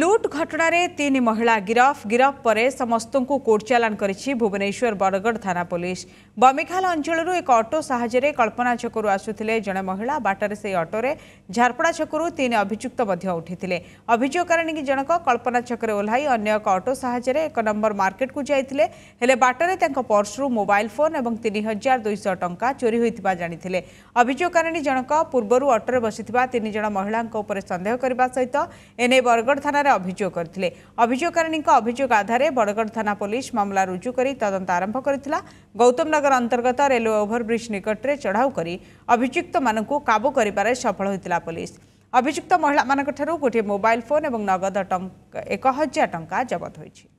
লুট ঘটনায় তিন মহিলা গিরফ গিরফ পরে সমস্ত কোর্ট চালাণ করেছে ভুবনেশ্বর বরগড় থানা পুলিশ বমিখাল অঞ্চলর এক অটো সাহায্যে কল্পনা ছকর আসুলে জনে মহিলা বাটরে সেই অটোরে ঝারপড়া ছকর তিন অভিযুক্ত উঠিলে অভিযোগকারিণী জনক কল্পনা ছকরে ওহ্লাই অন্য এক অটো সাহায্যে এক নম্বর মার্কেটকু যাই হলে বাটরে তাঁর পর্সরু মোবাইল ফোন এবং তিন হাজার দুইশ টঙ্কা চোরি হয়ে জাঁলে অভিযোগকারিণী জনক পূর্বর অটোরে বসি তিনজন মহিলা উপরে সন্দেহ করা সহ এনে বরগড় থানা ଥାନାରେ ଅଭିଯୋଗ କରିଥିଲେ ଅଭିଯୋଗକାରୀଙ୍କ ଅଭିଯୋଗ ଆଧାରରେ ବଡ଼ଗଡ଼ ଥାନା ପୋଲିସ ମାମଲା ରୁଜୁ କରି ତଦନ୍ତ ଆରମ୍ଭ କରିଥିଲା ଗୌତମ ନଗର ଅନ୍ତର୍ଗତ ରେଲୱେ ଓଭରବ୍ରିଜ୍ ନିକଟରେ ଚଢ଼ାଉ କରି ଅଭିଯୁକ୍ତମାନଙ୍କୁ କାବୁ କରିବାରେ ସଫଳ ହୋଇଥିଲା ପୋଲିସ ଅଭିଯୁକ୍ତ ମହିଳାମାନଙ୍କଠାରୁ ଗୋଟିଏ ମୋବାଇଲ ଫୋନ୍ ଏବଂ ନଗଦ ଟଙ୍କା ଏକ ହଜାର ଟଙ୍କା ଜବତ ହୋଇଛି